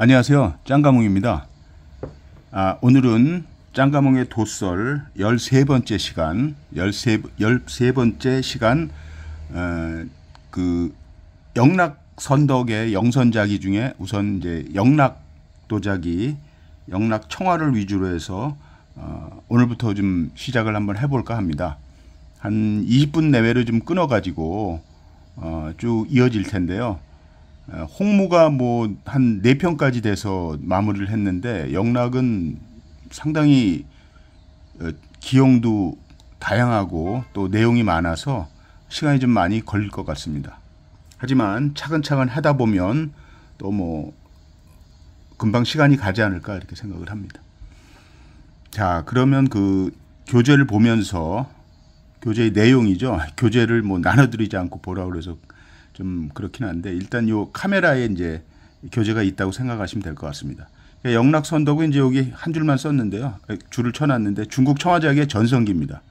안녕하세요. 짱가몽입니다. 아, 오늘은 짱가몽의 도설 13번째 시간, 13, 13번째 시간, 어, 그, 영락 선덕의 영선자기 중에 우선 이제 영락 도자기, 영락 청화를 위주로 해서 어, 오늘부터 좀 시작을 한번 해볼까 합니다. 한 20분 내외로 좀 끊어가지고 어, 쭉 이어질 텐데요. 어, 홍무가 뭐 한 네편까지 돼서 마무리를 했는데 영락은 상당히 어, 기용도 다양하고 또 내용이 많아서 시간이 좀 많이 걸릴 것 같습니다. 하지만 차근차근 하다 보면 또 뭐 금방 시간이 가지 않을까 이렇게 생각을 합니다. 자, 그러면 그 교재를 보면서 교재의 내용이죠. 교재를 뭐 나눠드리지 않고 보라 그래서 좀 그렇긴 한데 일단 요 카메라에 이제 교재가 있다고 생각하시면 될 것 같습니다. 그러니까 영락선도고 이제 여기 한 줄만 썼는데요. 줄을 쳐놨는데 중국 청화작의 와 전성기입니다.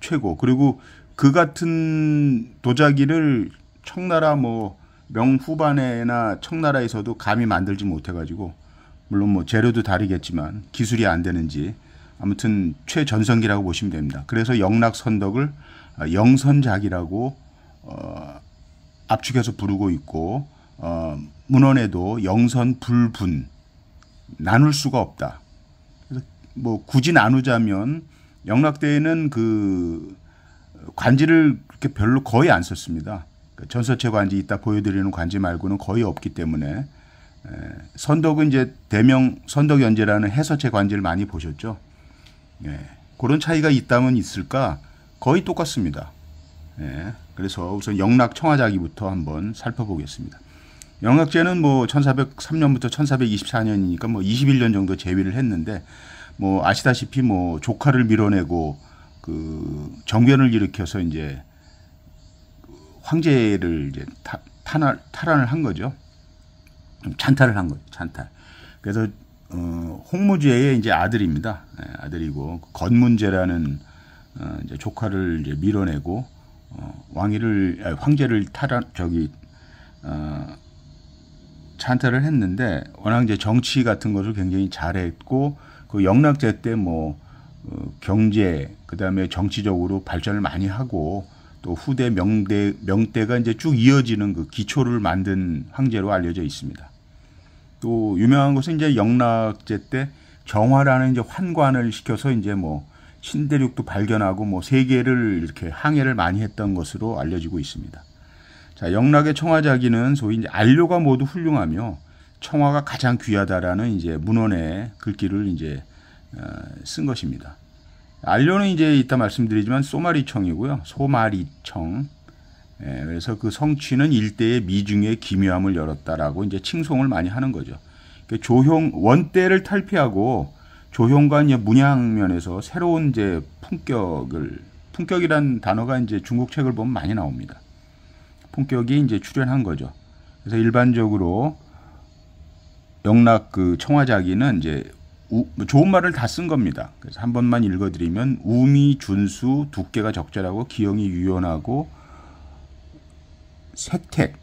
최고. 그리고 그 같은 도자기를 청나라 뭐 명후반에나 청나라에서도 감히 만들지 못해가지고 물론 뭐 재료도 다르겠지만 기술이 안 되는지 아무튼 최전성기라고 보시면 됩니다. 그래서 영락선덕을 영선작이라고 어, 압축해서 부르고 있고 어, 문헌에도 영선 불분 나눌 수가 없다. 그래서 뭐 굳이 나누자면 영락대에는 그 관지를 그렇게 별로 거의 안 썼습니다. 그러니까 전서체 관지 있다 보여드리는 관지 말고는 거의 없기 때문에 선덕은 이제 대명 선덕연제라는 해서체 관지를 많이 보셨죠. 예. 그런 차이가 있다면 있을까? 거의 똑같습니다. 예. 그래서 우선 영락 청화자기부터 한번 살펴보겠습니다. 영락제는 뭐 1403년부터 1424년이니까 뭐 21년 정도 재위를 했는데 뭐 아시다시피 뭐 조카를 밀어내고 그 정변을 일으켜서 이제 황제를 이제 타, 탄 탈환을 한 거죠. 찬탈을 한 거죠. 찬탈. 그래서 어, 홍무제의 이제 아들입니다. 네, 아들이고 건문제라는 어, 이제 조카를 이제 밀어내고 어, 왕위를 아 황제를 탈환 저기 어, 찬탈을 했는데 워낙 이제 정치 같은 것을 굉장히 잘했고 그 영락제 때뭐 어, 경제 그다음에 정치적으로 발전을 많이 하고 또 후대 명대 명대가 이제 쭉 이어지는 그 기초를 만든 황제로 알려져 있습니다. 또 유명한 것은 이제 영락제 때 정화라는 이제 환관을 시켜서 이제 뭐 신대륙도 발견하고 뭐 세계를 이렇게 항해를 많이 했던 것으로 알려지고 있습니다. 자, 영락의 청화자기는 소위 이제 안료가 모두 훌륭하며 청화가 가장 귀하다라는 이제 문헌의 글귀를 이제 어, 쓴 것입니다. 안료는 이제 이따 말씀드리지만 소마리청이고요. 소마리청. 예, 그래서 그 성취는 일대의 미중의 기묘함을 열었다라고 이제 칭송을 많이 하는 거죠. 그 조형 원대를 탈피하고 조형관의 문양 면에서 새로운 이제 품격을 품격이란 단어가 이제 중국 책을 보면 많이 나옵니다. 품격이 이제 출현한 거죠. 그래서 일반적으로 영락 그 청화자기는 이제 우, 좋은 말을 다 쓴 겁니다. 그래서 한 번만 읽어드리면 우미 준수 두께가 적절하고 기형이 유연하고 색택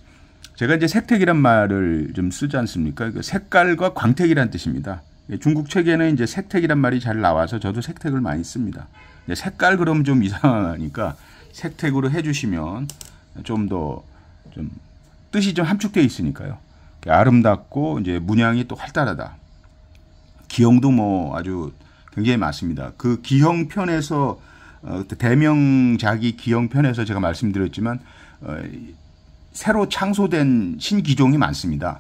제가 이제 색택이란 말을 좀 쓰지 않습니까? 그 색깔과 광택이란 뜻입니다. 예, 중국 책에는 이제 색택이란 말이 잘 나와서 저도 색택을 많이 씁니다. 색깔 그럼 좀 이상하니까 색택으로 해주시면 좀 더좀 좀 뜻이 좀 함축되어 있으니까요. 아름답고 이제 문양이 또 활달하다. 기형도 뭐 아주 굉장히 많습니다. 그 기형 편에서 어, 대명자기 기형 편에서 제가 말씀드렸지만 어, 새로 창소된 신기종이 많습니다.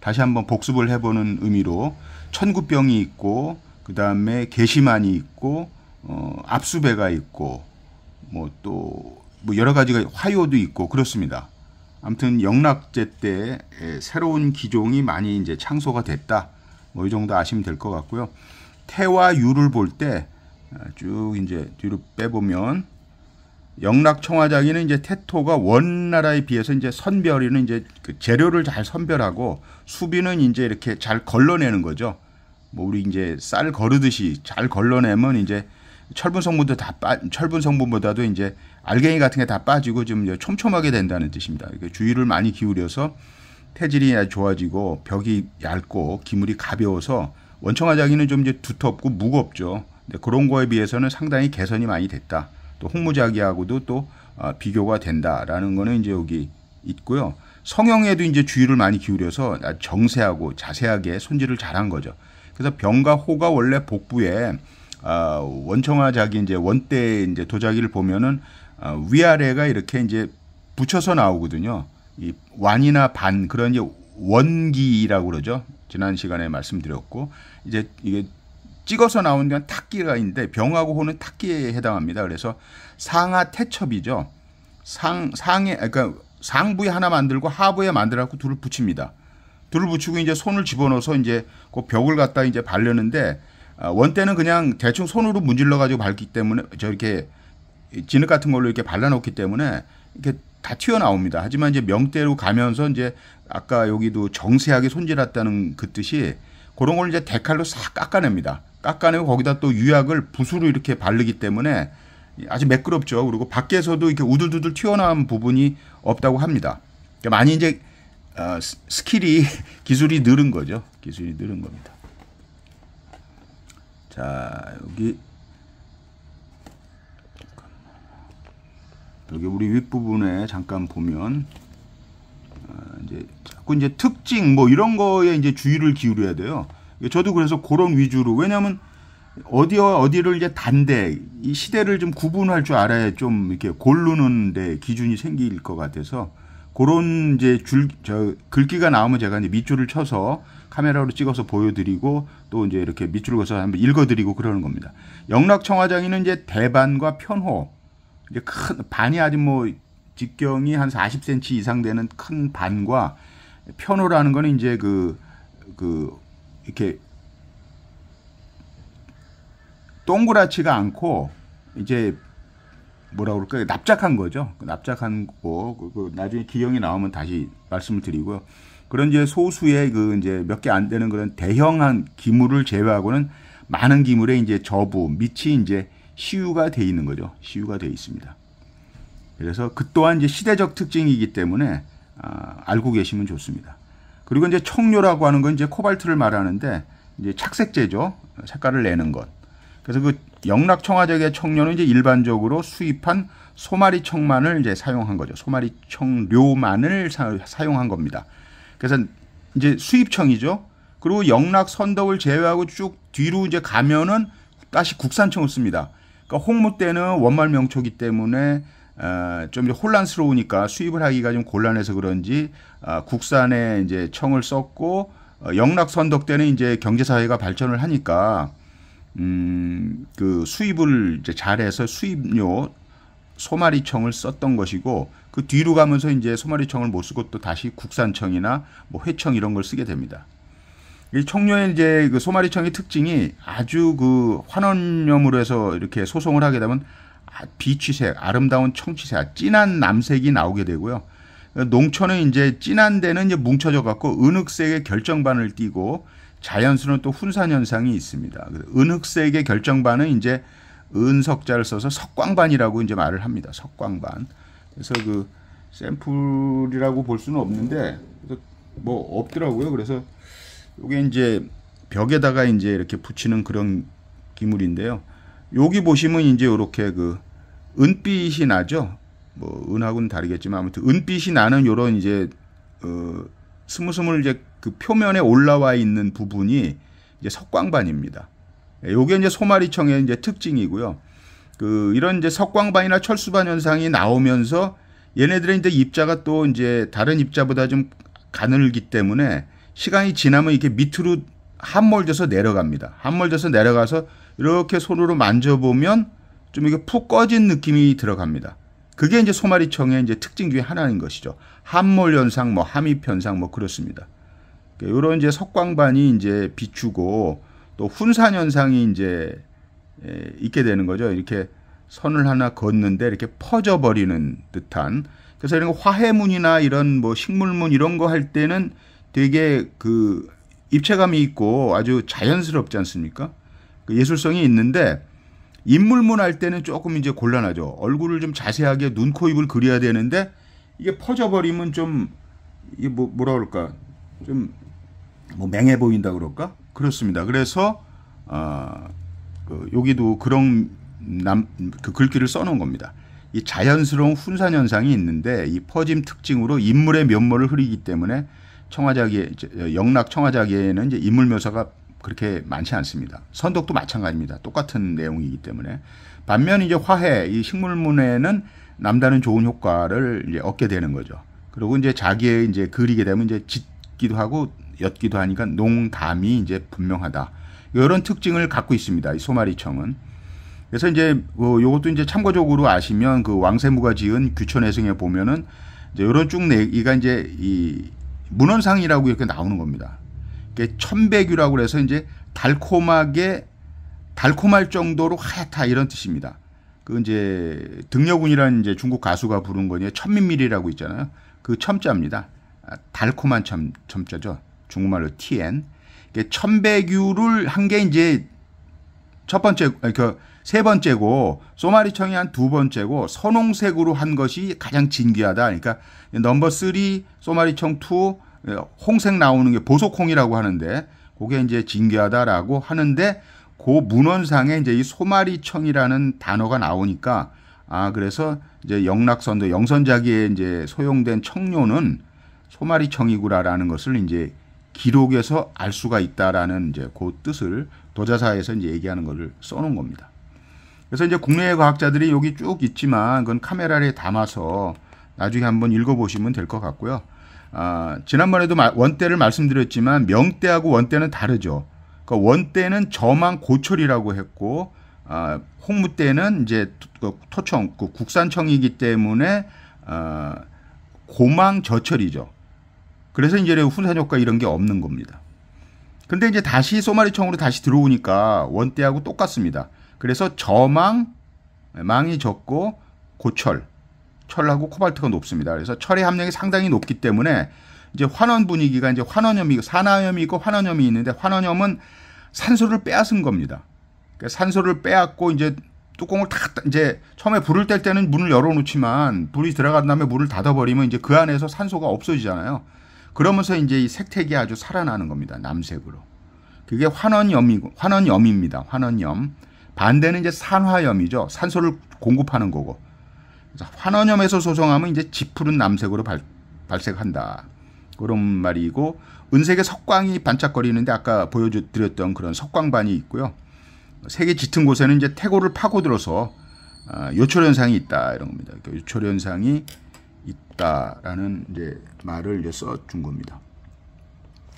다시 한번 복습을 해보는 의미로 천구병이 있고 그 다음에 게시만이 있고 어, 압수배가 있고 뭐또뭐 뭐 여러 가지가 화요도 있고 그렇습니다. 아무튼 영락제 때 새로운 기종이 많이 이제 창소가 됐다. 뭐 이 정도 아시면 될 것 같고요. 태와 유를 볼 때 쭉 이제 뒤로 빼보면 영락청화장에는 이제 태토가 원나라에 비해서 이제 선별이는 이제 그 재료를 잘 선별하고 수비는 이제 이렇게 잘 걸러내는 거죠. 뭐 우리 이제 쌀 거르듯이 잘 걸러내면 이제 철분 성분도 다 빠, 철분 성분보다도 이제 알갱이 같은 게 다 빠지고 좀 촘촘하게 된다는 뜻입니다. 그러니까 주의를 많이 기울여서 태질이 좋아지고 벽이 얇고 기물이 가벼워서 원청화자에는좀 이제 두텁고 무겁죠. 근데 그런 거에 비해서는 상당히 개선이 많이 됐다. 또 홍무자기하고도 또 아, 비교가 된다라는 거는 이제 여기 있고요. 성형에도 이제 주의를 많이 기울여서 아, 정세하고 자세하게 손질을 잘한 거죠. 그래서 병과 호가 원래 복부에 아, 원청화 자기 이제 원대 이제 도자기를 보면은 아, 위아래가 이렇게 이제 붙여서 나오거든요. 이 완이나 반 그런 이제 원기라고 그러죠. 지난 시간에 말씀드렸고 이제 이게 찍어서 나온 건 탁기가 있는데 병하고 호는 탁기에 해당합니다. 그래서 상하 태첩이죠. 상 상에 그러니까 상부에 하나 만들고 하부에 만들어 갖고 둘을 붙입니다. 둘을 붙이고 이제 손을 집어넣어서 이제 그 벽을 갖다 이제 발렸는데 어, 원때는 그냥 대충 손으로 문질러 가지고 밟기 때문에 저렇게 진흙 같은 걸로 이렇게 발라 놓기 때문에 이렇게 다 튀어나옵니다. 하지만 이제 명대로 가면서 이제 아까 여기도 정세하게 손질했다는 그 뜻이 그런 걸 이제 데칼로 싹 깎아냅니다. 깎아내고 거기다 또 유약을 붓으로 이렇게 바르기 때문에 아주 매끄럽죠. 그리고 밖에서도 이렇게 우둘두둘 튀어나온 부분이 없다고 합니다. 그러니까 많이 이제 어, 스킬이 기술이 늘은 거죠. 기술이 늘은 겁니다. 자 여기 여기 우리 윗부분에 잠깐 보면 어, 이제 자꾸 이제 특징 뭐 이런 거에 이제 주의를 기울여야 돼요. 저도 그래서 그런 위주로 왜냐하면 어디와 어디를 이제 단대 이 시대를 좀 구분할 줄 알아야 좀 이렇게 골르는데 기준이 생길 것 같아서 그런 이제 줄 저 글귀가 나오면 제가 이제 밑줄을 쳐서 카메라로 찍어서 보여드리고 또 이제 이렇게 밑줄 을 그어서 한번 읽어드리고 그러는 겁니다. 영락청화장에는 이제 대반과 편호 이제 큰 반이 아직뭐 직경이 한 40cm 이상 되는 큰 반과 편호라는 거는 이제 그그 그, 그 이렇게 동그랗지가 않고 이제 뭐라 그럴까요? 납작한 거죠. 그 납작한 거. 그, 그 나중에 기형이 나오면 다시 말씀을 드리고요. 그런 이제 소수의 그 이제 몇 개 안 되는 그런 대형한 기물을 제외하고는 많은 기물의 이제 저부, 밑이 이제 시유가 돼 있는 거죠. 시유가 돼 있습니다. 그래서 그 또한 이제 시대적 특징이기 때문에 아, 알고 계시면 좋습니다. 그리고 이제 청료라고 하는 건 이제 코발트를 말하는데 이제 착색제죠. 색깔을 내는 것. 그래서 그 영락 청화적의 청료는 이제 일반적으로 수입한 소마리 청만을 이제 사용한 거죠. 소마리 청료만을 사, 용한 겁니다. 그래서 이제 수입청이죠. 그리고 영락 선덕을 제외하고 쭉 뒤로 이제 가면은 다시 국산청을 씁니다. 그러니까 홍무 때는 원말 명초기 때문에 어, 좀 혼란스러우니까 수입을 하기가 좀 곤란해서 그런지 어, 국산에 이제 청을 썼고 어, 영락선덕대는 이제 경제사회가 발전을 하니까 음, 그 수입을 이제 잘해서 수입료 소마리청을 썼던 것이고 그 뒤로 가면서 이제 소마리청을 못 쓰고 또 다시 국산청이나 뭐 회청 이런 걸 쓰게 됩니다. 이청년의 이제 그 소마리청의 특징이 아주 그환원념으로 해서 이렇게 소송을 하게 되면 비취색, 아름다운 청취색, 아, 진한 남색이 나오게 되고요. 농촌은 이제 진한 데는 이제 뭉쳐져 갖고 은흑색의 결정반을 띠고 자연수는 또 훈산 현상이 있습니다. 은흑색의 결정반은 이제 은석자를 써서 석광반이라고 이제 말을 합니다. 석광반. 그래서 그 샘플이라고 볼 수는 없는데 뭐 없더라고요. 그래서 이게 이제 벽에다가 이제 이렇게 붙이는 그런 기물인데요. 여기 보시면 이제 이렇게 그 은빛이 나죠. 뭐 은하고는 다르겠지만 아무튼 은빛이 나는 요런 이제 어 스물스물 이제 그 표면에 올라와 있는 부분이 이제 석광반입니다. 예, 요게 이제 소마리청의 이제 특징이고요. 그 이런 이제 석광반이나 철수반 현상이 나오면서 얘네들의 이제 입자가 또 이제 다른 입자보다 좀 가늘기 때문에 시간이 지나면 이렇게 밑으로 함몰돼서 내려갑니다. 함몰돼서 내려가서 이렇게 손으로 만져보면 좀 이게 푹 꺼진 느낌이 들어갑니다. 그게 이제 소마리청의 이제 특징 중에 하나인 것이죠. 함몰 현상, 뭐 함입 현상, 뭐 그렇습니다. 이런 그 이제 석광반이 이제 비추고 또 훈산 현상이 이제 있게 되는 거죠. 이렇게 선을 하나 걷는데 이렇게 퍼져 버리는 듯한. 그래서 이런 화해문이나 이런 뭐 식물문 이런 거 할 때는 되게 그 입체감이 있고 아주 자연스럽지 않습니까? 그 예술성이 있는데 인물문 할 때는 조금 이제 곤란하죠. 얼굴을 좀 자세하게 눈, 코, 입을 그려야 되는데 이게 퍼져버리면 좀 이게 뭐 뭐라 그럴까 좀 뭐 맹해 보인다 그럴까 그렇습니다. 그래서 어, 그 여기도 그런 남그 글귀를 써놓은 겁니다. 이 자연스러운 훈산 현상이 있는데 이 퍼짐 특징으로 인물의 면모를 흐리기 때문에 청화자기 영락 청화자기에는 이제 인물 묘사가 그렇게 많지 않습니다. 선덕도 마찬가지입니다. 똑같은 내용이기 때문에. 반면 이제 화해, 이 식물문에는 남다른 좋은 효과를 이제 얻게 되는 거죠. 그리고 이제 자기의 이제 그리게 되면 이제 짓기도 하고 엿기도 하니까 농담이 이제 분명하다. 이런 특징을 갖고 있습니다. 이 소마리청은. 그래서 이제 어, 요것도 이제 참고적으로 아시면 그 왕세무가 지은 귀천해승에 보면은 이제 요런 쭉 내기가 이제 이 문헌상이라고 이렇게 나오는 겁니다. 천배규라고 그래서 이제 달콤하게 달콤할 정도로 하얗다 이런 뜻입니다. 그 이제 등려군이라는 이제 중국 가수가 부른 거니 천민밀이라고 있잖아요. 그 첨자입니다. 아, 달콤한 첨, 첨자죠. 중국말로 TN. 천배규를 한게 이제 첫 번째, 그 세 번째고 소마리청이 한 두 번째고 선홍색으로 한 것이 가장 진귀하다. 그러니까 넘버 쓰리 소마리청 투 예, 홍색 나오는 게 보석홍이라고 하는데 그게 이제 징계하다라고 하는데 그 문헌상에 이제 이 소마리청이라는 단어가 나오니까 아 그래서 이제 영락선도 영선자기에 이제 소용된 청료는 소마리청이구라라는 것을 이제 기록에서 알 수가 있다라는 이제 그 뜻을 도자사에서 이제 얘기하는 것을 써놓은 겁니다. 그래서 이제 국내의 과학자들이 여기 쭉 있지만 그건 카메라에 담아서 나중에 한번 읽어보시면 될 것 같고요. 아, 지난번에도 원대를 말씀드렸지만 명대하고 원대는 다르죠. 그러니까 원대는 저망 고철이라고 했고 아, 홍무대는 이제 그 토청 그 국산청이기 때문에 아, 고망 저철이죠. 그래서 이제 훈산 효과 이런 게 없는 겁니다. 근데 이제 다시 소마리청으로 다시 들어오니까 원대하고 똑같습니다. 그래서 저망 망이 적고 고철 철하고 코발트가 높습니다. 그래서 철의 함량이 상당히 높기 때문에 이제 환원 분위기가 이제 환원염이 고 산화염이 있고 환원염이 있는데 환원염은 산소를 빼앗은 겁니다. 그러니까 산소를 빼앗고 이제 뚜껑을 탁 이제 처음에 불을 뗄 때는 문을 열어놓지만 불이 들어간 다음에 문을 닫아버리면 이제 그 안에서 산소가 없어지잖아요. 그러면서 이제 이 색택이 아주 살아나는 겁니다. 남색으로. 그게 환원염이고 환원염입니다. 환원염. 반대는 이제 산화염이죠. 산소를 공급하는 거고. 환원염에서 소성함은 이제 짙푸른 남색으로 발, 발색한다. 그런 말이고 은색의 석광이 반짝거리는데 아까 보여드렸던 그런 석광반이 있고요. 색이 짙은 곳에는 이제 태고를 파고들어서 아, 요철 현상이 있다 이런 겁니다. 그러니까 요철 현상이 있다라는 이제 말을 써준 겁니다.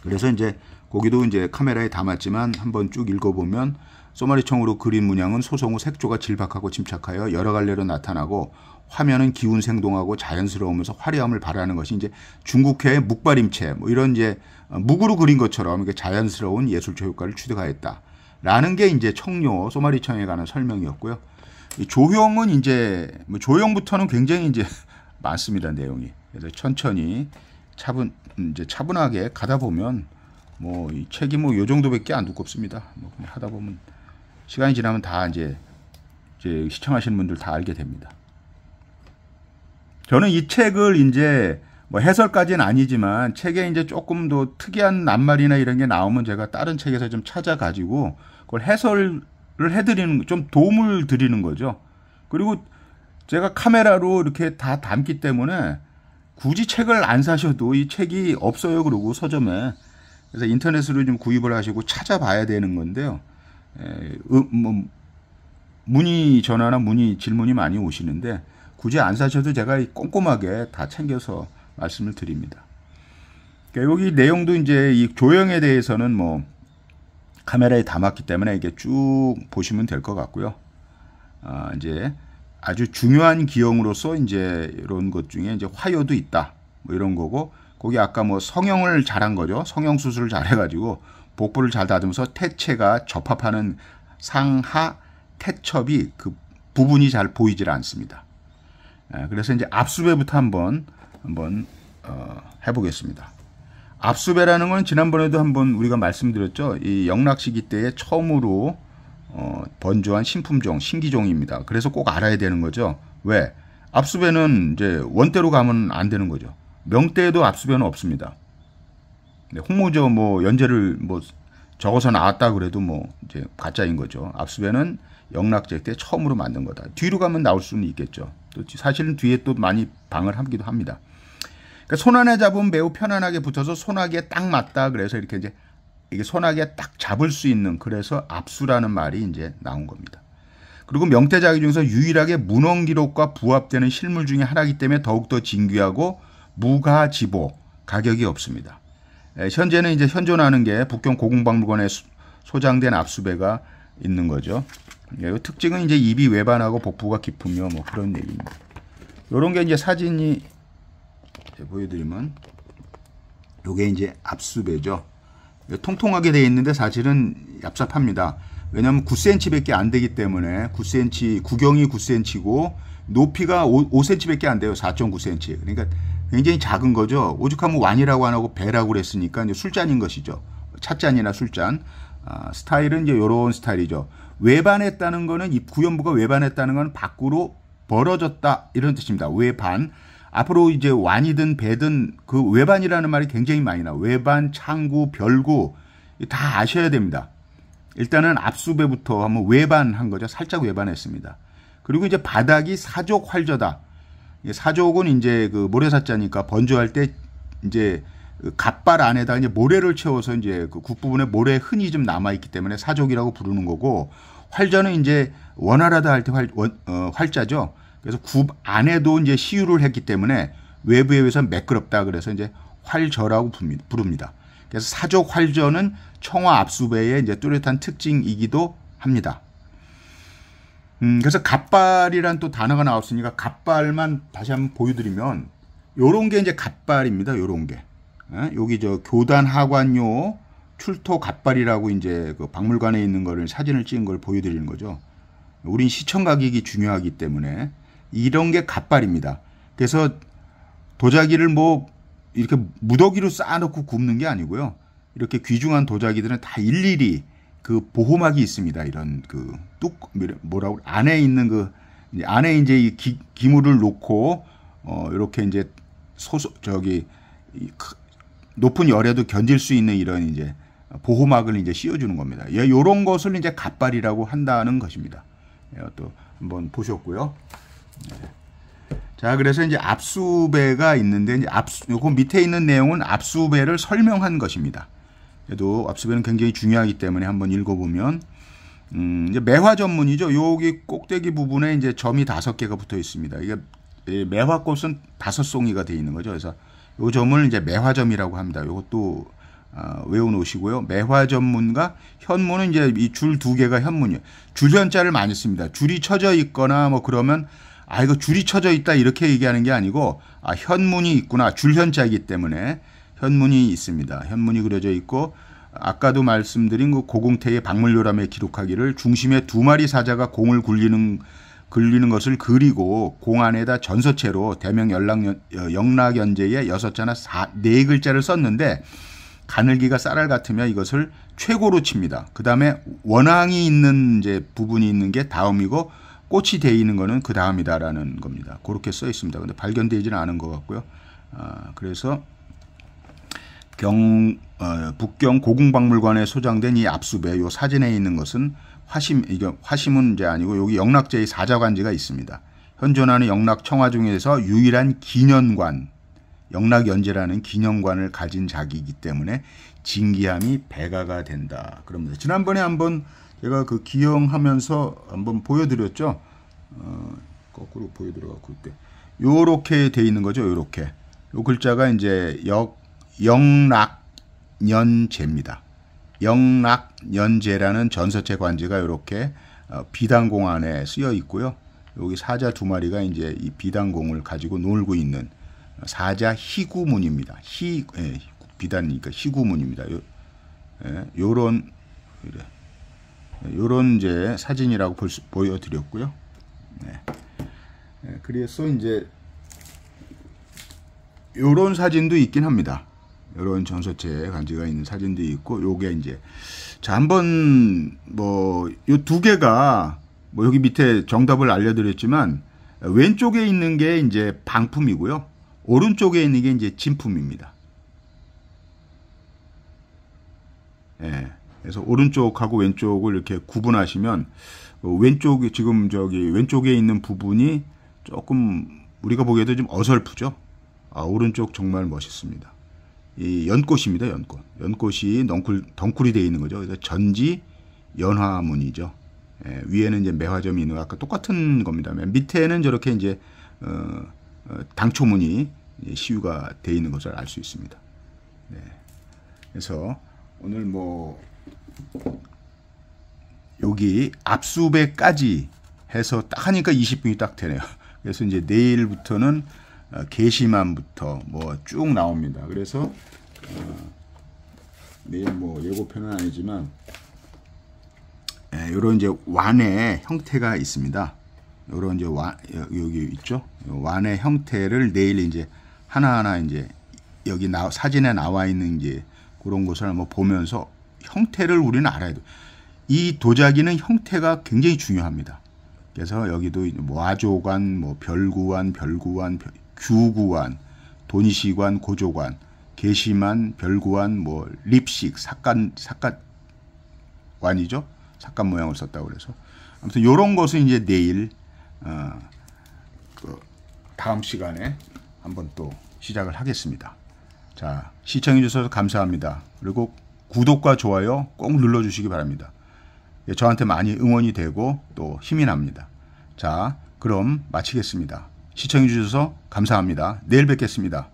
그래서 이제 거기도 이제 카메라에 담았지만 한번 쭉 읽어보면 소마리청으로 그린 문양은 소송 후 색조가 질박하고 침착하여 여러 갈래로 나타나고 화면은 기운 생동하고 자연스러우면서 화려함을 발하는 것이 이제 중국회의 묵발임체 뭐 이런 이제 묵으로 그린 것처럼 이게 렇 자연스러운 예술적 효과를 취득하였다라는 게 이제 청료 소마리청에 관한 설명이었고요. 이 조형은 이제 뭐 조형부터는 굉장히 이제 많습니다 내용이. 그래서 천천히 차분 이제 차분하게 가다 보면 뭐 이 책이 뭐 요 정도밖에 안 두껍습니다. 뭐 그냥 하다 보면 시간이 지나면 다 이제, 이제 시청하시는 분들 다 알게 됩니다. 저는 이 책을 이제 뭐 해설까지는 아니지만 책에 이제 조금 더 특이한 낱말이나 이런 게 나오면 제가 다른 책에서 좀 찾아가지고 그걸 해설을 해드리는 좀 도움을 드리는 거죠. 그리고 제가 카메라로 이렇게 다 담기 때문에 굳이 책을 안 사셔도 이 책이 없어요. 그러고 서점에 그래서 인터넷으로 좀 구입을 하시고 찾아봐야 되는 건데요. 에, 예, 음, 뭐, 문의 전화나 문의 질문이 많이 오시는데 굳이 안 사셔도 제가 꼼꼼하게 다 챙겨서 말씀을 드립니다. 그러니까 여기 내용도 이제 이 조형에 대해서는 뭐 카메라에 담았기 때문에 이게 쭉 보시면 될 것 같고요. 아, 이제 아주 중요한 기형으로서 이제 이런 것 중에 이제 화요도 있다. 뭐 이런 거고 거기 아까 뭐 성형을 잘한 거죠. 성형 수술을 잘해가지고 복부를 잘 다듬어서 태체가 접합하는 상하 태첩이 그 부분이 잘 보이질 않습니다. 예, 그래서 이제 압수배부터 한번 한번 어, 해보겠습니다. 압수배라는 건 지난번에도 한번 우리가 말씀드렸죠. 이 영락시기 때에 처음으로 어, 번조한 신품종, 신기종입니다. 그래서 꼭 알아야 되는 거죠. 왜? 압수배는 이제 원대로 가면 안 되는 거죠. 명대에도 압수배는 없습니다. 네, 홍무저뭐 연재를 뭐 적어서 나왔다 그래도 뭐 이제 가짜인 거죠. 압수배는 영락제 때 처음으로 만든 거다. 뒤로 가면 나올 수는 있겠죠. 또 사실은 뒤에 또 많이 방을 하기도 합니다. 그러니까 손안에 잡으면 매우 편안하게 붙어서 손아귀에 딱 맞다. 그래서 이렇게 이제 이게 손아귀에 딱 잡을 수 있는 그래서 압수라는 말이 이제 나온 겁니다. 그리고 명태자기 중에서 유일하게 문헌 기록과 부합되는 실물 중에 하나이기 때문에 더욱더 진귀하고 무가지보 가격이 없습니다. 예, 현재는 이제 현존하는 게 북경 고궁박물관에 소장된 압수배가 있는 거죠. 이 예, 특징은 이제 입이 외반하고 복부가 깊으며 뭐 그런 얘기입니다. 이런 게 이제 사진이 보여드리면 요게 이제 압수배죠. 예, 통통하게 되어 있는데 사실은 얍삽합니다. 왜냐하면 9cm밖에 안 되기 때문에 9cm 구경이 9cm고 높이가 5, 5cm밖에 안 돼요. 4.9cm. 그러니까 굉장히 작은 거죠. 오죽하면 완이라고 안 하고 배라고 그랬으니까 이제 술잔인 것이죠. 찻잔이나 술잔. 아, 스타일은 이제 요런 스타일이죠. 외반했다는 거는 이 구연부가 외반했다는 건 밖으로 벌어졌다 이런 뜻입니다. 외반. 앞으로 이제 완이든 배든 그 외반이라는 말이 굉장히 많이 나. 외반, 창구, 별구 다 아셔야 됩니다. 일단은 앞수배부터 한번 외반한 거죠. 살짝 외반했습니다. 그리고 이제 바닥이 사족 활저다. 사족은 이제 그 모래사자니까 번조할 때 이제 그 갓발 안에다 이제 모래를 채워서 이제 그 국부분에 모래 흔이 좀 남아 있기 때문에 사족이라고 부르는 거고 활자는 이제 원활하다 할 때 활, 어, 활자죠. 그래서 굽 안에도 이제 시유를 했기 때문에 외부에 의해서 매끄럽다 그래서 이제 활저라고 부릅니다. 그래서 사족 활저는 청화 압수배의 이제 뚜렷한 특징이기도 합니다. 음, 그래서 갑발이란 또 단어가 나왔으니까 갑발만 다시 한번 보여드리면 요런 게 이제 갑발입니다. 요런 게. 어? 예? 여기 저 교단 하관요 출토 갑발이라고 이제 그 박물관에 있는 거를 사진을 찍은 걸 보여드리는 거죠. 우린 시청 가격이 중요하기 때문에 이런 게 갑발입니다. 그래서 도자기를 뭐 이렇게 무더기로 쌓아놓고 굽는 게 아니고요. 이렇게 귀중한 도자기들은 다 일일이 그 보호막이 있습니다. 이런 그 뚝 뭐라고 안에 있는 그 이제 안에 이제 이 기, 기물을 놓고 어 이렇게 이제 소소 저기 이, 높은 열에도 견딜 수 있는 이런 이제 보호막을 이제 씌워주는 겁니다. 예, 요런 것을 이제 갓발이라고 한다는 것입니다. 이또 예, 한번 보셨고요. 네. 자, 그래서 이제 압수배가 있는데, 이제 압수, 요거 그 밑에 있는 내용은 압수배를 설명한 것입니다. 얘도 앞서배는 굉장히 중요하기 때문에 한번 읽어보면 음, 이제 매화 전문이죠. 여기 꼭대기 부분에 이제 점이 다섯 개가 붙어 있습니다. 이게 예, 매화꽃은 다섯 송이가 되어 있는 거죠. 그래서 요 점을 이제 매화점이라고 합니다. 요것도 어, 외워놓으시고요. 매화 전문과 현문은 이제 이 줄 두 개가 현문이에요줄현자를 많이 씁니다. 줄이 쳐져 있거나 뭐 그러면 아 이거 줄이 쳐져 있다 이렇게 얘기하는 게 아니고 아 현문이 있구나 줄현자이기 때문에 현문이 있습니다. 현문이 그려져 있고 아까도 말씀드린 그 고공태의 박물요람에 기록하기를 중심에 두 마리 사자가 공을 굴리는 굴리는 것을 그리고 공 안에다 전서체로 대명 연락 어, 영락연제의 여섯 자나 사, 네 글자를 썼는데 가늘기가 쌀알 같으며 이것을 최고로 칩니다. 그 다음에 원앙이 있는 이제 부분이 있는 게 다음이고 꽃이 돼 있는 거는 그 다음이다라는 겁니다. 그렇게 써 있습니다. 근데 발견되지는 않은 것 같고요. 아, 그래서 경, 어, 북경 고궁박물관에 소장된 이 압수배 요 사진에 있는 것은 화심 이게 화심은 이제 아니고 여기 영락제의 사자관지가 있습니다. 현존하는 영락 청화 중에서 유일한 기념관 영락연제라는 기념관을 가진 자기이기 때문에 진기함이 배가가 된다. 그럼니다 지난번에 한번 제가 그 기영하면서 한번 보여드렸죠. 어, 거꾸로 보여드려갖고 그때 요렇게 돼 있는 거죠. 요렇게 요 글자가 이제 역 영락연제입니다. 영락연제라는 전서체 관제가 이렇게 어, 비단공 안에 쓰여 있고요. 여기 사자 두 마리가 이제 이 비단공을 가지고 놀고 있는 사자 희구문입니다. 희 예, 비단이니까 희구문입니다. 요, 예, 요런 요런 이제 사진이라고 볼 수, 보여드렸고요. 네. 예, 그래서 이제 요런 사진도 있긴 합니다. 이런 전서체에 간지가 있는 사진도 있고 요게 이제 자 한번 뭐 요 두 개가 뭐 여기 밑에 정답을 알려드렸지만 왼쪽에 있는 게 이제 방품이고요 오른쪽에 있는 게 이제 진품입니다. 예. 그래서 오른쪽하고 왼쪽을 이렇게 구분하시면 어, 왼쪽이 지금 저기 왼쪽에 있는 부분이 조금 우리가 보기에도 좀 어설프죠. 아, 오른쪽 정말 멋있습니다. 이 연꽃입니다. 연꽃. 연꽃이 넝쿨, 덩쿨이 되어 있는 거죠. 그래서 전지 연화문이죠. 예, 위에는 이제 매화점이 있는 거 아까 똑같은 겁니다. 밑에는 저렇게 이제 어, 어, 당초문이 시유가 되어 있는 것을 알 수 있습니다. 네. 그래서 오늘 뭐 여기 압수배까지 해서 딱 하니까 20분이 딱 되네요. 그래서 이제 내일부터는 어, 게시만부터 뭐 쭉 나옵니다. 그래서 어, 내일 네, 뭐 예고편은 아니지만 이런 예, 이제 완의 형태가 있습니다. 이런 이제 완 여기 있죠. 완의 형태를 내일 이제 하나하나 이제 여기 나, 사진에 나와 있는 게 그런 것을 한 보면서 형태를 우리는 알아야 돼. 이 도자기는 형태가 굉장히 중요합니다. 그래서 여기도 와조관, 뭐, 뭐 별구관, 별구관, 별, 규구관, 돈시관, 고조관, 계시만, 별구안뭐 립식, 삭간, 삭간관이죠. 삭간 모양을 썼다고 그래서 아무튼 이런 것은 이제 내일 어, 그 다음 시간에 한번 또 시작을 하겠습니다. 자 시청해 주셔서 감사합니다. 그리고 구독과 좋아요 꼭 눌러주시기 바랍니다. 예, 저한테 많이 응원이 되고 또 힘이 납니다. 자, 그럼 마치겠습니다. 시청해주셔서 감사합니다. 내일 뵙겠습니다.